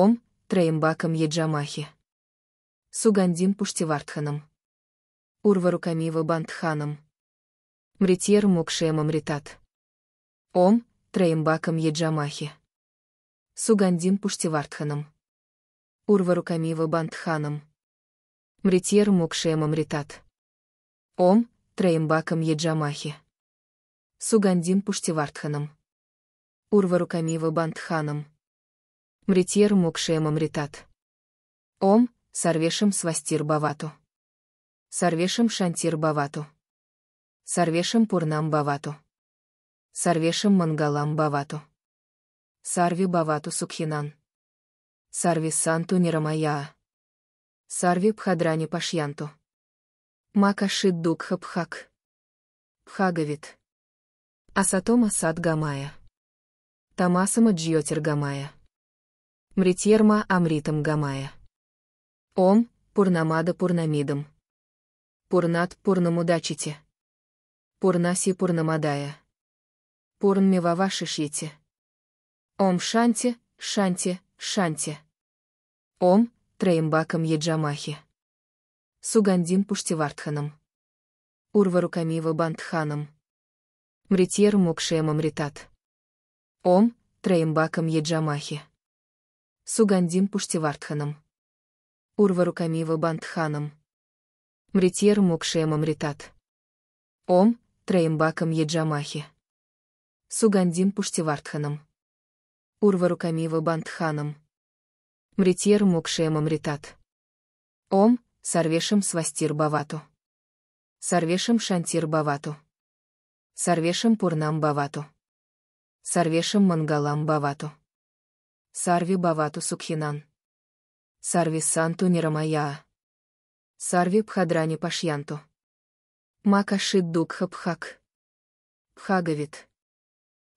Ом, Треймбаком Еджамахи. Сугандим Пуштивартханом. Урварукамива Бандханом. Мритьер Мокшемом Ритат. Ом, Треймбаком Еджамахи. Сугандим Пуштивартханом. Урварукамива Бандханом. Мритьер Мокшемом Ритат. Ом, Треймбаком Еджамахи. Сугандим Пуштивартханом. Урварукамива Бандханом. Мритьер мукшема мритат. Ом, сарвешем свастир бавату. Сарвешем шантир бавату. Сарвешем пурнам бавату. Сарвешем мангалам бавату. Сарви бавату сукхинан. Сарви санту нирамая. Сарви пхадрани пашьянту. Макашид дукха пхак. Пхагавит. Асатома сад гамая. Тамасама джьотер гамая. Мритьерма Амритам Гамая. Ом, Пурнамада Пурнамидам. Пурнат Пурнамудачите. Пурнаси Пурнамадая. Пурнмивавашишите. Ом Шанти, Шанти, Шанти. Ом, Треймбакам Еджамахи. Сугандим Пуштивартханом. Урварукамива Бандханом. Мритьер Мукшема Мритат. Ом, Треймбакам Еджамахи. Сугандин Пуштивардханом. Урварукамива Бандханом. Мритьер Мукшемом Ритат. Ом, треймбакам Траимбаком Еджамахи. Сугандин Пуштивардханом. Урварукамива Бандханом. Мритьер Мукшемом Ритат. Ом, Сарвешем Свастир Бавату. Сарвешем Шантир Бавату. Сарвешем Пурнам Бавату. Сарвешем Мангалам Бавату. Сарви Бавату Сукхинан. Сарви Санту Нирамая. Сарви Пхадрани Пашьянту. Макашит Дукха Пхак. Пхагавит.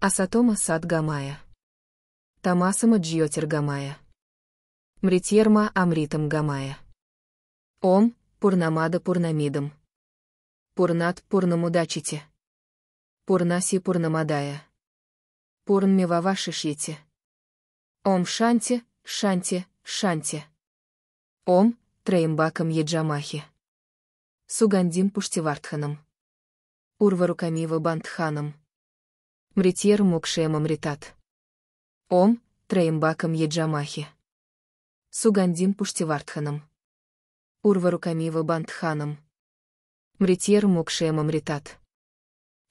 Асатома Сад Гамая. Тамасама Джьотир Гамая. Мритьерма Амритам Гамая. Ом, Пурнамада Пурнамидам. Пурнат Пурнамудачите. Пурнаси Пурнамадая. Пурнмивавашишите. Ом Шанти, Шанти, Шанти. Ом, Треймбаком Еджамахи. Сугандим Пуштивартханом. Урварукамива бандханам. Мритьер Мокшемом Ритат. Ом, Треймбаком Еджамахи. Сугандим Пуштивартханом. Урварукамива бандханам. Мритьер Мокшемом Ритат.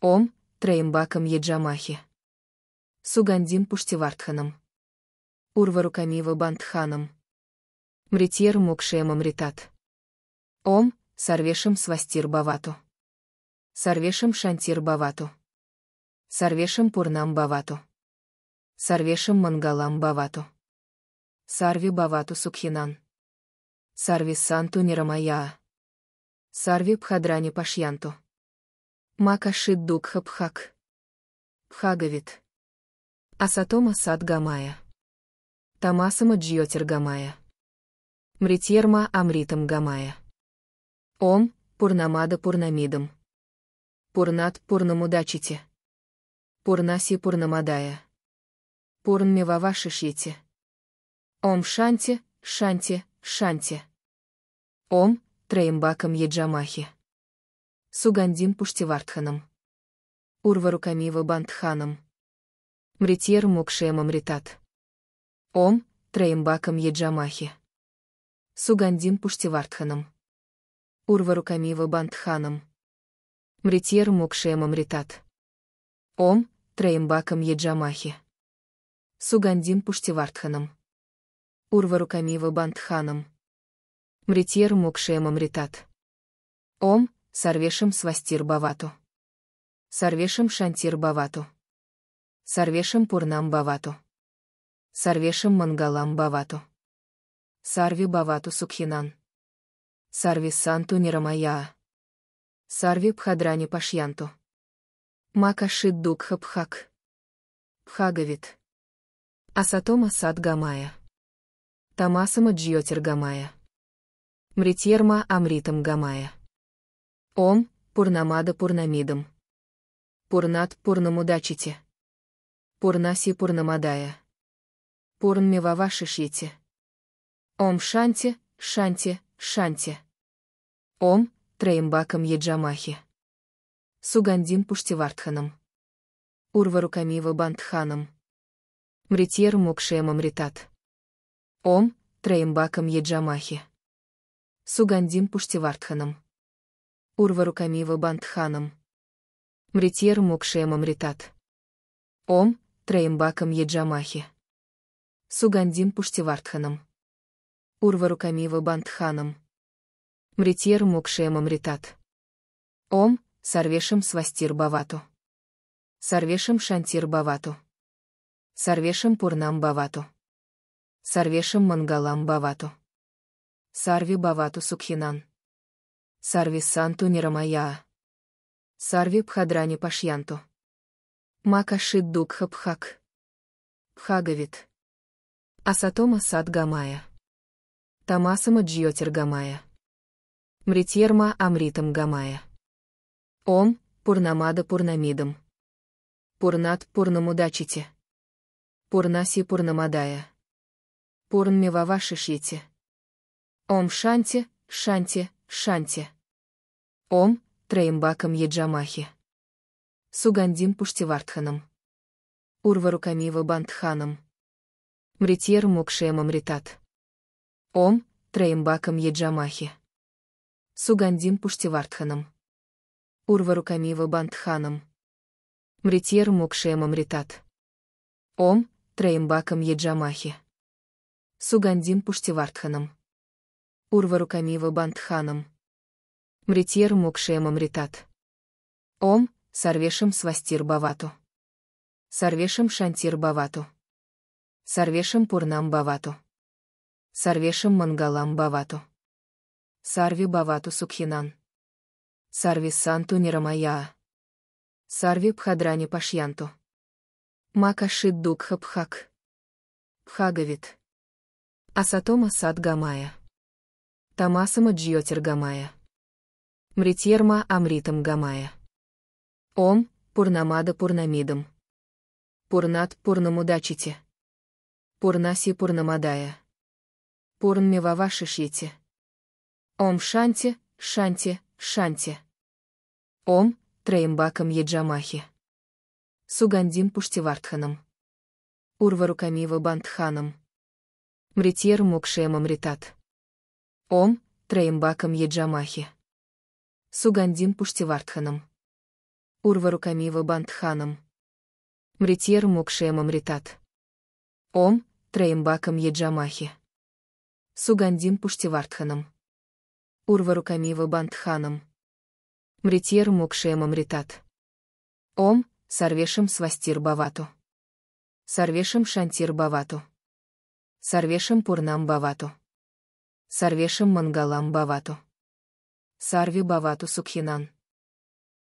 Ом, Треймбаком Еджамахи. Сугандим Пуштивартханом руками Урварукамива Бандханом. Мритьер Мукшема Мритат. Ом, Сарвешем Свастир Бавату. Сарвешем Шантир Бавату. Сарвешем Пурнам Бавату. Сарвешем Мангалам Бавату. Сарви Бавату Сукхинан. Сарви Санту Нирамаяа. Сарви Пхадрани Пашьянту. Макашид Дукха Пхак. Пхагавит. Асатома Сад Гамая. Тамасама Джьотиргамая. Мритьерма Амритам Гамая. Ом, Пурнамада Пурнамидам. Пурнат Пурнамудачите. Пурнаси Пурнамадая. Пурнмивавашишите. Ом Шанти, Шанти, Шанти. Ом, Троимбакам Еджамахи. Сугандим Пуштивартханом. Урварукамива бандханам. Мритьер Мукшема Мритат. Ом, Треймбаком Еджамахи. Сугандин Пуштивартханом. Урварукамива Бандханом. Мритьер Мукшемом Ритат. Ом, Треймбаком Еджамахи. Сугандин Пуштивартханом. Урварукамива Бандханом. Мритьер Мукшемом Ритат. Ом, Сарвешем Свастир Бавату. Сарвешем Шантир Бавату. Сарвешем Пурнам Бавату. Сарвешим Мангалам Бавату. Сарви Бавату Сукхинан. Сарви Санту нирамая. Сарви Пхадрани Пашьянту. Макашид Дукха Пхак. Пхагавит. Асатома Сад Гамая. Тамасама Джьотир Гамая. Мритьерма Амритам Гамая. Ом, Пурнамада Пурнамидам. Пурнат Пурнамудачите. Пурнаси Пурнамадая. Пурнмивава шишите. Ом Шанти, Шанти, Шанти. Ом, Треймбаком Еджамахи. Сугандим Пуштивартханом. Урварукамива Бандханом. Мритьер Мукшемом Ритат. Ом, Треймбаком Еджамахи. Сугандим Пуштивартханом. Урварукамива Бандханом. Мритьер Мукшемом Ритат. Ом, Треймбаком Еджамахи. Сугандин Пуштивардханом. Урварукамива Бандханом. Мритьер Мукшемом Ритат. Ом, Сарвешем Свастир Бавату. Сарвешем Шантир Бавату. Сарвешем Пурнам Бавату. Сарвешем Мангалам Бавату. Сарви Бавату Сукхинан. Сарви Санту Нирамаяа. Сарви Пхадрани Пашьянту. Макашид Дукха Пхак. Пхагавит. Асатома Сад Гамая. Тамасама Джьотер Гамая. Мритьерма Амритам Гамая. Ом, Пурнамада Пурнамидам. Пурнат Пурнамудачите. Пурнаси Пурнамадая. Пурнмивава Шишите. Ом Шанти, Шанти, Шанти. Ом, Треймбакам Еджамахи. Сугандим пуштивартханам. Урварукамива бандханам. Мритьер Мукшема Мритат. Ом, треймбакам Треймбаком Еджамахи. Сугандим Пуштивартханом. Урварукамива бандханам. Мритьер Мукшема Мритат. Ом, треймбакам Треймбаком Еджамахи. Сугандим Пуштивартханом. Урварукамива бандханам. Мритьер Мукшема Мритат. Ом, Сарвешем Свастир Бавату. Сарвешем Шантир Бавату. Сарвешем пурнам бавату. Сарвешем мангалам бавату. Сарви бавату сукхинан. Сарви санту нирамаяа. Сарви пхадрани пашьянту. Макашит дукха пхак. Пхагавит. Асатома сад гамая. Тамасама джьотер гамая. Мритьерма амритам гамая. Ом, пурнамада пурнамидам. Пурнат пурнамудачите. Пурнаси Пурнамадая. Пурнмивава Шишьете. Ом Шанти, Шанти, Шанти. Ом, Троимбаком Еджамахи. Сугандим Пуштивартханом. Урварукамива бандханам. Мритьер Мокшемом Ритат. Ом, Троимбаком Еджамахи. Сугандим Пуштивартханом. Урварукамива бандханам. Мритьер Мокшемом Ритат. Ом, Треймбаком Еджамахи. Сугандим Пуштивартханом. Урварукамива Бандханом. Мритьер Мукшемом Ритат. Ом, Сарвешем Свастир Бавату. Сарвешем Шантир Бавату. Сарвешем Пурнам Бавату. Сарвешем Мангалам Бавату. Сарви Бавату Сукхинан.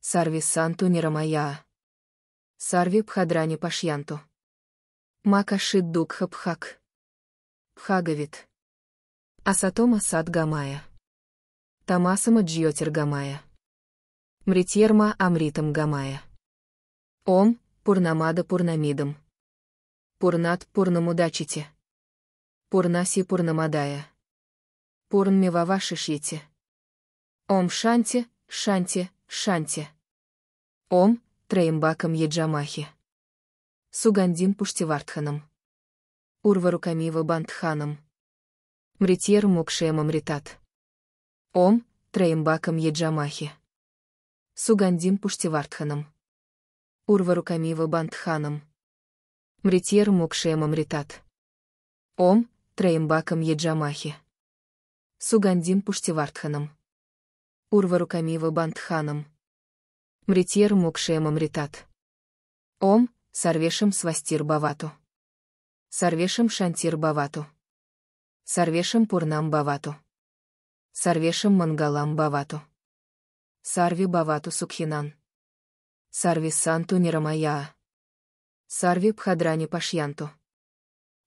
Сарви Санту Нирамая. Сарви Пхадрани Пашьянту. Макашиддукха Пхак. Пхагавит. Асатома Садгамая. Тамасама Джьотиргамая. Мритьерма Амритам Гамая. Ом, Пурнамада Пурнамидам. Пурнат Пурнамудачите. Пурнаси Пурнамадая. Пурнмивава Шишите. Ом Шанти, Шанти, Шанти. Ом, Треймбакам Еджамахи. Сугандин Пуштивардханом. Урварукамива Бандханом. Мритьер Мокшемом Ритат. Ом, Траимбаком Еджамахи. Сугандин Пуштивардханом. Урварукамива Бандханом. Мритьер Мокшемом Ритат. Ом, Траимбаком Еджамахи. Сугандин Пуштивардханом. Урварукамива Бандханом. Мритьер Мокшемом Ритат. Ом, Сарвешим свастир бавату. Сарвешим шантир бавату. Сарвешим пурнам бавату. Сарвешим мангалам бавату. Сарви бавату сукхинан. Сарви санту нирамая. Сарви пхадрани пашьянту.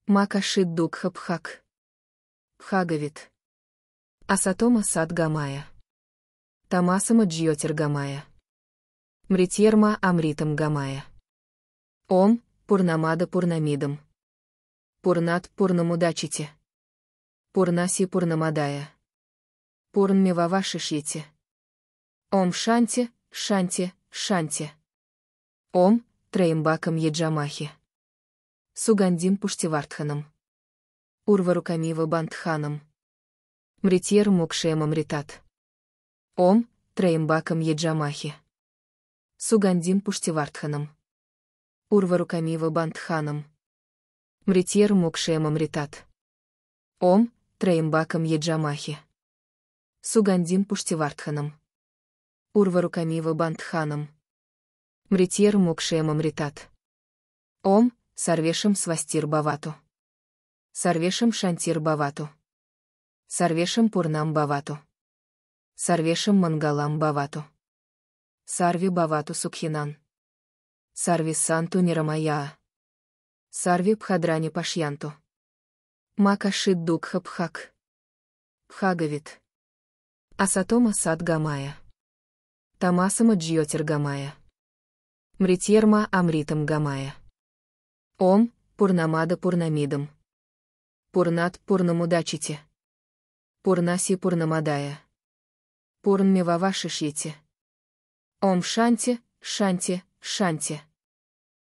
Макашит дукха пхак. Пхагавит. Асатома сад гамая. Тамасама джьотер гамая. Мритьерма амритам гамая. Ом, пурнамада пурнамидам. Пурнат пурнамудачите. Пурнаси пурнамадая. Пурнмиваваши Ом шанти, шанти, шанти. Ом, Троимбаком Еджамахи. Сугандим Пуштивартханом. Урварукамива бандханам. Мритьер Мокшема Мритат. Ом, Троимбаком Еджамахи. Сугандим Пуштивартханом урва рукамива бандханом. Мритьер мукшем амритат. Ом, треймбаком еджамахи. Сугандим пуштивартханом. Урва рукамива бандханом. Мритьер мукшем амритат. Ом, сарвешам свастир бавату. Сарвешам шантир бавату. Сарвешам пурнам бавату. Сарвешам мангалам бавату. Сарви бавату сукхинан. Сарви Санту Нирамая. Сарви Пхадрани Пашьянту. Макашид Дукха Пхак. Пхагавит. Асатома Сад Гамая. Тамасама Джьотир Гамая. Мритьерма Амритам Гамая. Ом, Пурнамада Пурнамидам. Пурнат Пурнамудачите. Пурнаси Пурнамадая. Пурнмивавашишите. Ом Шанти, Шанти, Шанти.